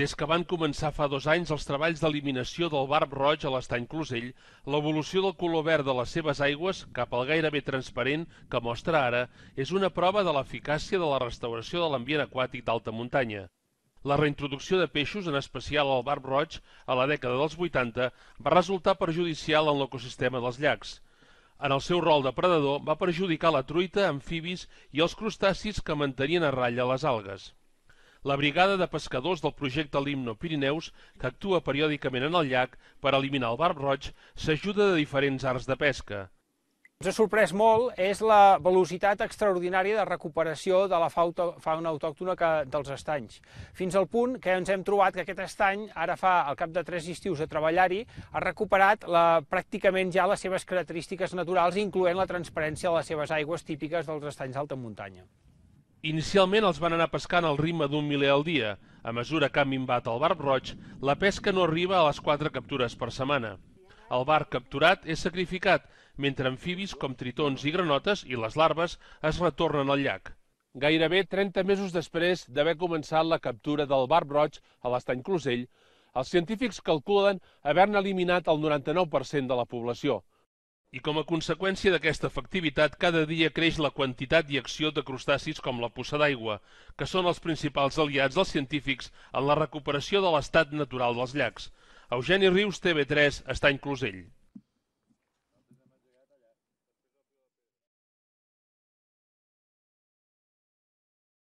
Des que van començar fa dos anys els treballs d'eliminació del barb roig a l'estany Closell, l'evolució del color verd de les seves aigües, cap al gairebé transparent que mostra ara, és una prova de l'eficàcia de la restauració de l'ambient aquàtic d'alta muntanya. La reintroducció de peixos, en especial el barb roig, a la dècada dels 80, va resultar perjudicial en l'ecosistema dels llacs en el seu rol de predador, va perjudicar la truita, amfibis i els crustacis que mantenien a ratlla les algues la brigada de pescadors del projecte Limno Pirineus, que actua periòdicament en el llac per eliminar el barb roig, s'ajuda de diferents arts de pesca. Ens ha sorprès molt és la velocitat extraordinària de recuperació de la fauna autòctona que, dels estanys. Fins al punt que ens hem trobat que aquest estany, ara fa al cap de tres estius a treballar-hi, ha recuperat la, pràcticament ja les seves característiques naturals, incloent la transparència de les seves aigües típiques dels estanys d'alta muntanya. Inicialment els van anar pescant al ritme d'un miler al dia. A mesura que ha minvat el barb roig, la pesca no arriba a les quatre captures per setmana. El barb capturat és sacrificat, mentre amfibis com tritons i granotes i les larves es retornen al llac. Gairebé 30 mesos després d'haver començat la captura del barb roig a l'estany Closell, els científics calculen haver-ne eliminat el 99% de la població i com a conseqüència d'aquesta efectivitat cada dia creix la quantitat i acció de crustacis com la puça d'aigua, que són els principals aliats dels científics en la recuperació de l'estat natural dels llacs. Eugeni Rius, TV3, Estany Closell.